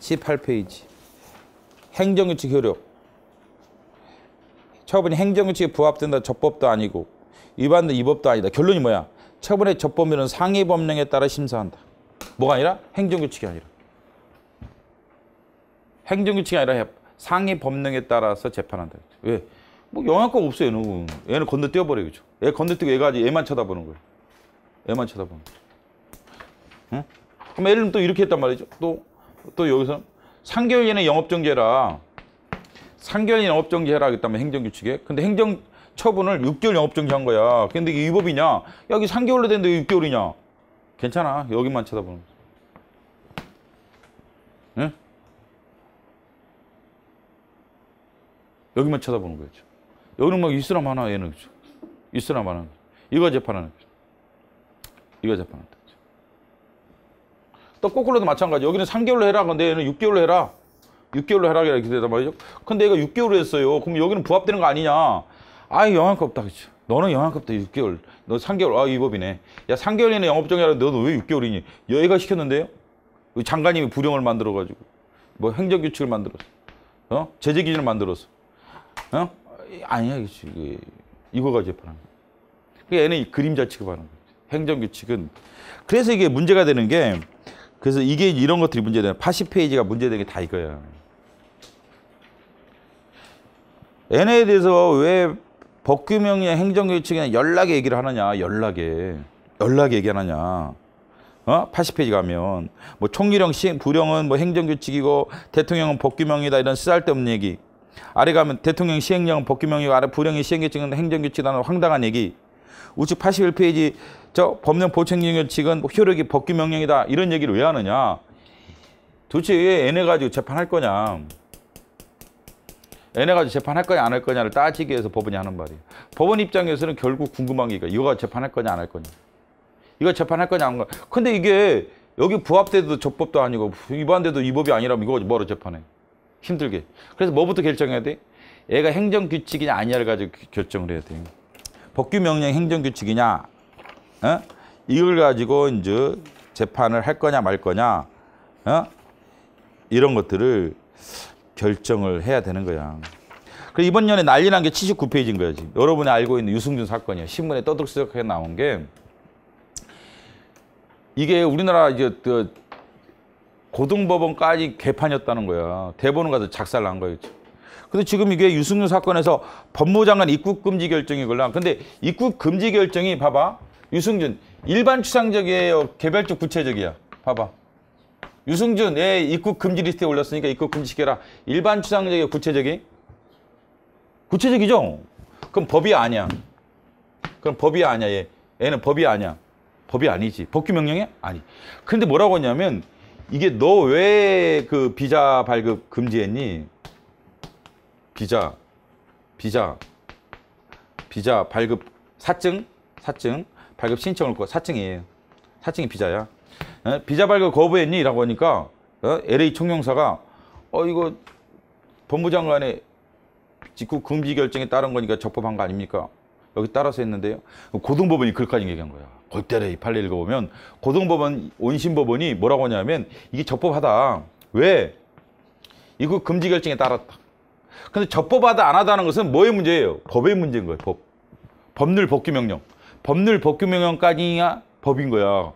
18페이지. 행정규칙 효력. 처분이 행정규칙에 부합된다 적법도 아니고 위반도 위법도 아니다. 결론이 뭐야? 처분의 적법률은 상위 법령에 따라 심사한다. 뭐가 아니라? 행정규칙이 아니라. 행정규칙이 아니라 상위 법령에 따라서 재판한다. 왜? 뭐 영향권 없어 얘는. 얘는 건너뛰어버려얘 건너뛰고 얘가 아직 얘만 쳐다보는 거예 얘만 쳐다보는 거예 응? 그럼 얘는 또 이렇게 했단 말이죠. 또또 여기서 3개월 이내 영업정지해라. 3개월 이내 영업정지해라 하겠다면 행정규칙에. 근데 행정 처분을 6개월 영업정지한 거야. 근데 이게 위법이냐? 여기 3개월로 는데 6개월이냐? 괜찮아. 예? 여기만 쳐다보는 거야. 여기만 쳐다보는 거죠. 여기는 막 이슬람 하나, 얘는 그죠. 이슬람 하나. 이거 재판하는 거죠. 이거 재판하는 거죠. 또 거꾸로도 마찬가지. 여기는 3개월로 해라. 근데 얘는 6개월로 해라. 6개월로 해라. 이렇게 되단 말이죠. 근데 얘가 6개월로 했어요. 그럼 여기는 부합되는 거 아니냐. 아예 영향가 없다. 그치? 너는 영향가 없다. 6개월. 너 3개월. 아, 이 법이네. 야, 3개월이네. 영업정의하라. 너는 왜 6개월이니? 여기가 시켰는데요? 장관님이 부령을 만들어가지고. 뭐 행정규칙을 만들었어. 어? 제재기준을 만들었어. 어? 아니야. 그치? 이거 가지고 파 거야. 그얘는 그림자 취급하는 거야. 행정규칙은. 그래서 이게 문제가 되는 게 그래서 이게 이런 것들이 문제돼요. 80페이지가 문제된 게다 이거예요. N에 대해서 왜 법규명이나 행정규칙이나 연락에 얘기를 하느냐. 연락에. 연락에 얘기하느냐. 어? 80페이지 가면 뭐총기령 시행 부령은 뭐 행정규칙이고 대통령은 법규명이다 이런 쓰잘데없는 얘기. 아래 가면 대통령 시행령은 법규명이고 아래 부령이 시행규칙은 행정규칙이라는 황당한 얘기. 우측 81페이지 저 법령 보청규칙은 뭐 효력이 법규명령이다 이런 얘기를 왜 하느냐 도대체 왜 얘네 가지고 재판할 거냐 얘네 가지고 재판할 거냐 안 할 거냐를 따지기 위해서 법원이 하는 말이에요 법원 입장에서는 결국 궁금한 게 이거 재판할 거냐 안 할 거냐 이거 재판할 거냐 안 거냐 근데 이게 여기 부합돼도 적법도 아니고 위반돼도 위법이 아니라면 이거 뭐로 재판해 힘들게 그래서 뭐부터 결정해야 돼? 애가 행정규칙이냐 아니냐를 가지고 결정을 해야 돼 법규명령 행정규칙이냐 어? 이걸 가지고 이제 재판을 할 거냐 말 거냐 어? 이런 것들을 결정을 해야 되는 거야. 그 이번 년에 난리 난 게 79페이지인 거야 지금. 여러분이 알고 있는 유승준 사건이야. 신문에 떠들썩하게 나온 게 이게 우리나라 이제 그 고등법원까지 개판이었다는 거야. 대법원 가서 작살 난거죠 근데 지금 이게 유승용 사건에서 법무장관 입국 금지 결정이 걸라. 근데 입국 금지 결정이 봐봐. 유승준 일반 추상적이에요. 개별적 구체적이야. 봐봐. 유승준 예 입국 금지 리스트에 올렸으니까 입국 금지시켜라. 일반 추상적이에요. 구체적이. 구체적이죠. 그럼 법이 아니야. 그럼 법이 아니야. 얘. 얘는 법이 아니야. 법이 아니지. 법규 명령이 아니. 그런데 뭐라고 했냐면 이게 너 왜 그 비자 발급 금지했니? 비자, 비자, 비자 발급 사증, 사증 발급 신청을 거 사증이에요. 사증이 비자야. 에? 어, 비자 발급 거부했니? 라고 하니까 어? LA 총영사가 어 이거 법무장관의 직구 금지 결정에 따른 거니까 적법한 거 아닙니까? 여기 따라서 했는데요. 고등법원이 그렇게까지 얘기한 거야. 골때려 이 판례 읽어보면 고등법원 온심법원이 뭐라고 하냐면 이게 적법하다. 왜? 이거 금지 결정에 따랐다. 근데 적법하다 안 하다는 것은 뭐의 문제예요? 법의 문제인 거예요. 법. 법률 법규 명령. 법률 법규 명령까지야 법인 거야.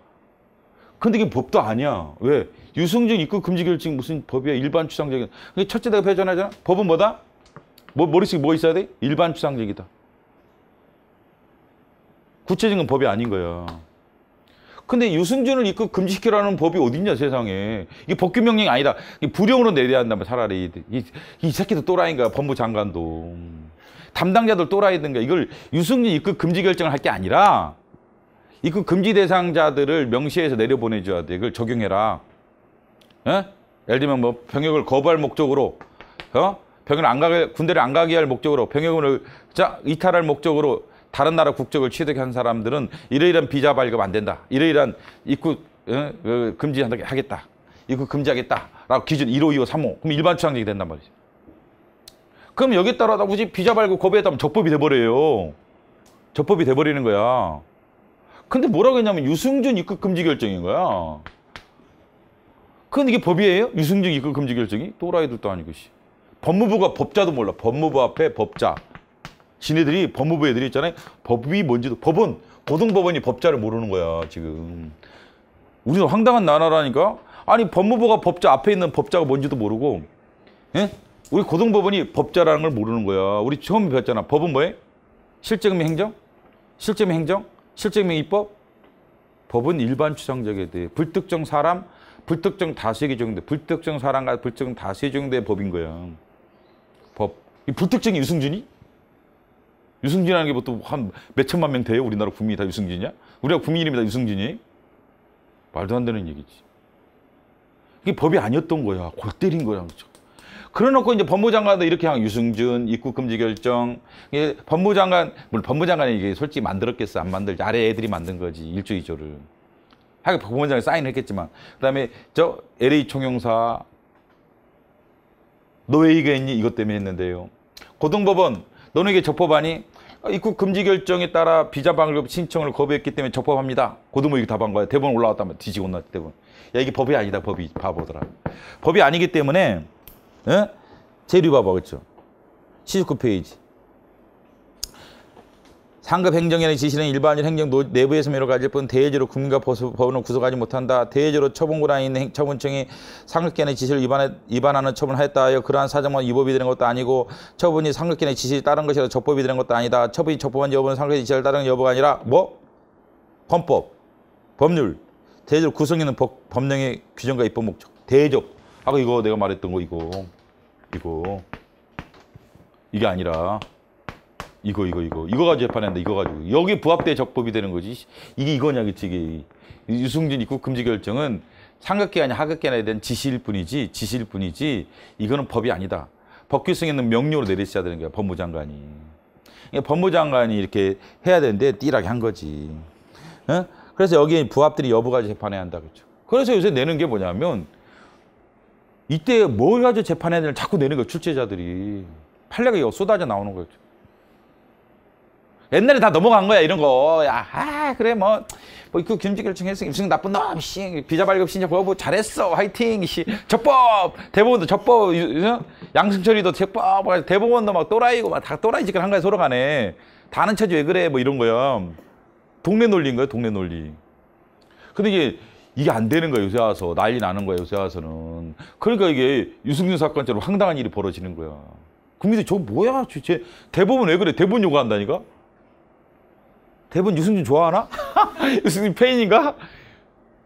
근데 이게 법도 아니야. 왜? 유승증 입국 금지 결정 무슨 법이야? 일반 추상적인. 근데 첫째 내가 배전하잖아. 법은 뭐다? 뭐 머릿속에 뭐 있어야 돼? 일반 추상적이다. 구체적인 법이 아닌 거야. 근데 유승준을 입국 금지시키라는 법이 어딨냐 세상에. 이게 복귀 명령 이 아니다. 불용으로 내려야 한다면 차라리. 이, 이 새끼도 또라이인가 법무 장관도. 담당자들 또라이든가 이걸 유승준 입국 금지 결정을 할 게 아니라 입국 금지 대상자들을 명시해서 내려보내줘야 돼. 이걸 적용해라. 예? 예를 들면 뭐 병역을 거부할 목적으로 어? 병역을 안 가게 군대를 안 가게 할 목적으로 병역을 자, 이탈할 목적으로 다른 나라 국적을 취득한 사람들은 이러이러한 비자 발급 안 된다. 이러이러한 입국 어, 그 금지하겠다. 입국 금지하겠다라고 기준 1호, 2호, 3호. 그럼 일반 추항적이 된단 말이죠. 그럼 여기 에따라 굳이 비자 발급 거부했다면 적법이 돼버려요. 적법이 돼버리는 거야. 근데 뭐라고 했냐면 유승준 입국 금지 결정인 거야. 그건 이게 법이에요? 유승준 입국 금지 결정이? 또라이들도 아니고 법무부가 법자도 몰라. 법무부 앞에 법자. 지네들이 법무부 애들이 있잖아요. 법이 뭔지도 법은 고등법원이 법자를 모르는 거야 지금. 우리는 황당한 나라라니까. 아니 법무부가 법자 앞에 있는 법자가 뭔지도 모르고, 예? 우리 고등법원이 법자라는 걸 모르는 거야. 우리 처음 배웠잖아. 법은 뭐예실증금 행정, 실증금 행정, 실증금 입법. 법은 일반 추상적에 대해 불특정 사람, 불특정 다수에게 적용돼. 불특정 사람과 불특정 다수에 적용된 법인 거야. 법. 이 불특정이 유승준이? 유승진이라는 게 보통 뭐 한몇 천만 명 돼요? 우리나라 국민이 다 유승진이야? 우리가 국민 입니다 유승진이? 말도 안 되는 얘기지. 이게 법이 아니었던 거야. 골 때린 거야. 그렇죠? 그래놓고 이제 법무장관도 이렇게 한 유승준 입국 금지 결정 이게 법무장관 물론 법무장관이 이게 솔직히 만들었겠어 안 만들지 아래 애들이 만든 거지 일조이조를 하긴 법무장관이 사인했겠지만 을 그다음에 저 LA 총영사 너 왜 이거 했니 이것 때문에 했는데요 고등법원 너는 이게 적법하니 아, 입국 금지 결정에 따라 비자 방류 신청을 거부했기 때문에 적법합니다. 고등법이 답한 거야. 대본 올라왔다면 뒤지고 나 대본. 야 이게 법이 아니다. 법이 바보더라. 법이 아니기 때문에 에? 재류 봐봐 그렇죠. 19페이지. 상급 행정연의 지시는 일반인 행정 내부에서 여러 가지 뿐 대외적으로 국민과 법원을 구속하지 못한다. 대외적으로 처분구단에 있는 처분청이 상급기관의 지시를 위반해, 위반하는 처분하였다 하여 그러한 사정만 위법이 되는 것도 아니고 처분이 상급기관의지시를 따른 것이라 적법이 되는 것도 아니다. 처분이 적법한 여부는 상급견의 지시를 따른 여부가 아니라 뭐? 헌법, 법률, 대외적으로 구성있는 법, 법령의 규정과 입법 목적, 대외적. 아까 이거 내가 말했던 거 이거. 이거. 이게 아니라 이거 이거 이거 이거 가지고 재판했는데 이거 가지고 여기 부합대 적법이 되는 거지 이게 이거냐 그치 이게 유승진 입국 금지 결정은 상각기간이 하각기간에 대한 지시일 뿐이지 지시일 뿐이지 이거는 법이 아니다 법규성에는 명료로 내리셔야 되는 거야 법무 장관이 그러니까 법무 장관이 이렇게 해야 되는데 띠락이 한 거지 어? 그래서 여기에 부합들이 여부 가지 재판해야 한다 그죠 그래서 요새 내는 게 뭐냐면 이때 뭘 가지고 재판해야 되냐 자꾸 내는 거야 출제자들이 판례가 쏟아져 나오는 거죠 옛날에 다 넘어간 거야 이런 거. 야, 아 그래 뭐. 뭐그 김지결충 했으 임승 나쁜 놈, 씨 비자 발급 신청 거부 잘했어, 화이팅, 씨 적법 대법원도 적법 양승철이도 적법 뭐, 대법원도 막 또라이고 막 다 또라이 짓을 한 거야 서로 간에 다는 처지 왜 그래 뭐 이런 거야 동네 논리인 거야 동네 논리. 근데 이게 이게 안 되는 거야 요새 와서 난리 나는 거야 요새 와서는 그러니까 이게 유승균 사건처럼 황당한 일이 벌어지는 거야 국민들이 저 뭐야 대법원 왜 그래 대법원 요구한다니까 대본 유승준 좋아하나? 유승준 페인인가?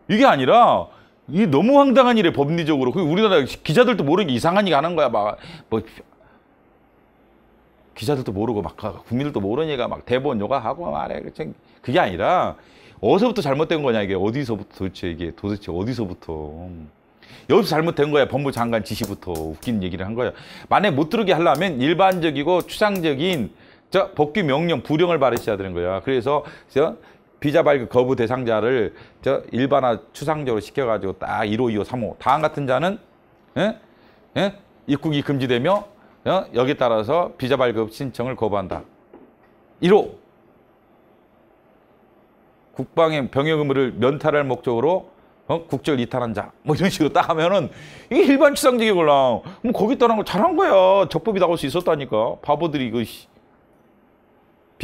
이게 아니라 이게 너무 황당한 일에 법리적으로 그 우리나라 기자들도 모르게 이상한 얘기 하는 거야 막 뭐 기자들도 모르고 막 국민들도 모르는 얘기가 막 대본 요가 하고 말해 그게 아니라 어디서부터 잘못된 거냐 이게 어디서부터 도대체 이게 도대체 어디서부터 여기서 잘못된 거야 법무 장관 지시부터 웃긴 얘기를 한 거야 만약 못 들게 하려면 일반적이고 추상적인 자, 복귀 명령 불령을 발휘해야 되는 거야. 그래서 저 비자 발급 거부 대상자를 저 일반화 추상적으로 시켜가지고 딱 1호, 2호, 3호 다음 같은 자는 예? 예? 입국이 금지되며 어? 여기 에 따라서 비자 발급 신청을 거부한다. 1호 국방의 병역 의무를 면탈할 목적으로 어? 국적을 이탈한 자. 뭐 이런 식으로 딱 하면은 이게 일반 추상적이구나. 그럼 거기 떠난 걸 잘한 거야. 적법이 나올 수 있었다니까. 바보들이 이거.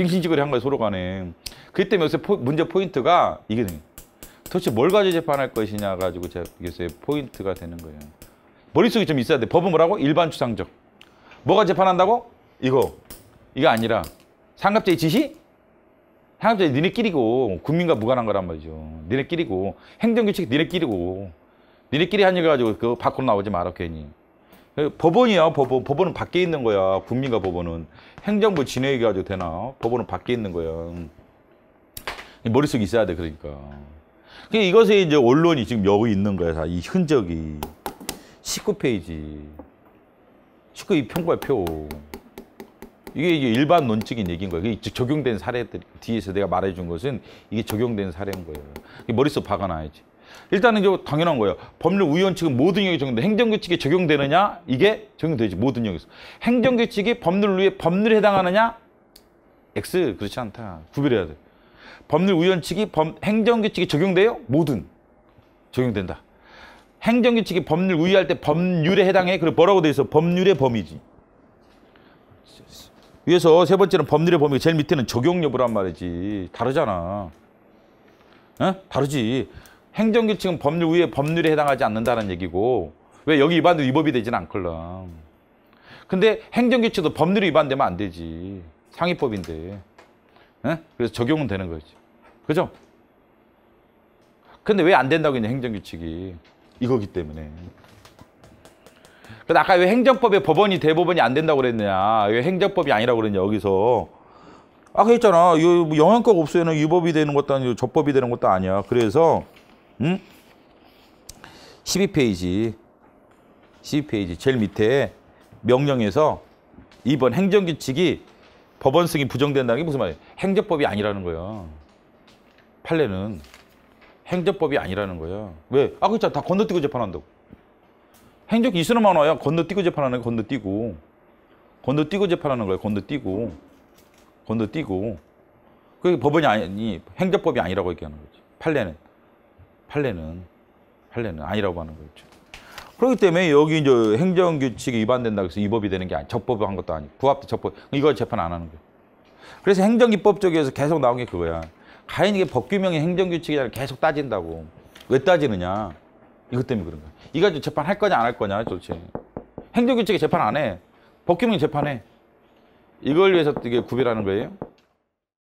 징징지거리한 거야 서로 간에 그 때문에 요새 포, 문제 포인트가 이게 도대체 뭘 가지고 재판할 것이냐 가지고 제가 요새 포인트가 되는 거예요 머릿속에 좀 있어야 돼 법은 뭐라고? 일반 추상적 뭐가 재판한다고? 이거 이게 아니라 상급자의 지시? 상급자의 니네끼리고 국민과 무관한 거란 말이죠 니네끼리고 행정규칙 니네끼리고 니네끼리 한 얘기 가지고 그 밖으로 나오지 마라 괜히 법원이야 법원 법원은 밖에 있는 거야 국민과 법원은 행정부 진행이 가지고 되나 법원은 밖에 있는 거야 머릿속에 있어야 돼 그러니까 그러 이것에 이제 언론이 지금 여기 있는 거야 다이 흔적이 19페이지 19이 평가표 이게 이제 일반 논적인 얘기인 거야요 이게 적용된 사례들 뒤에서 내가 말해준 것은 이게 적용된 사례인 거예요. 머릿속 박아놔야지. 일단은 이거 당연한 거예요. 법률 우원측은 모든 영역에 적용돼. 행정규칙이 적용되느냐? 이게 적용되지. 모든 영역에서. 행정규칙이 법률 위에 법률에 해당하느냐? X 그렇지 않다. 구별해야 돼. 법률 우원측이 범, 행정규칙이 적용돼요? 모든 적용된다. 행정규칙이 법률 우위할 때 법률에 해당해. 그리고 뭐라고 돼 있어? 법률의 범위지. 위에서 세 번째는 법률의 범위, 제일 밑에는 적용 여부란 말이지. 다르잖아. 어? 다르지. 행정규칙은 법률 위에 법률에 해당하지 않는다는 얘기고 왜 여기 위반도 위법이 되진 않걸럼 근데 행정규칙도 법률이 위반되면 안 되지 상위법인데 에? 그래서 적용은 되는 거지 그죠? 근데 왜 안 된다고 했냐 행정규칙이 이거기 때문에 근데 아까 왜 행정법에 법원이 대법원이 안 된다고 그랬느냐 왜 행정법이 아니라고 그랬냐 여기서 아까 했잖아 이거 영향권 없으는 위법이 되는 것도 아니고 적법이 되는 것도 아니야 그래서 응? 12페이지 12페이지 제일 밑에 명령에서 이번 행정규칙이 법원 승인 부정된다는 게 무슨 말이에요? 행정법이 아니라는 거예요. 판례는 행정법이 아니라는 거예요. 왜? 아, 그렇죠. 다 건너뛰고 재판한다고. 행정 이수는만 와야 건너뛰고 재판하는 거 건너뛰고 건너뛰고 재판하는 거예요. 건너뛰고 건너뛰고 그게 법원이 아니 행정법이 아니라고 얘기하는 거지. 판례는. 판례는 판례는 아니라고 하는 거죠. 그렇기 때문에 여기 이제 행정 규칙이 위반된다그래서 위법이 되는 게 아니, 적법을 한 것도 아니고 구합도 적법. 이거 재판 안 하는 거예요. 그래서 행정입법 쪽에서 계속 나온 게 그거야. 가인에게 법규명이 행정규칙이 아니라 계속 따진다고. 왜 따지느냐? 이것 때문에 그런 거야. 이거 재판 할 거냐 안 할 거냐 도대체. 행정규칙이 재판 안 해. 법규명이 재판해. 이걸 위해서 이게 구별하는 거예요.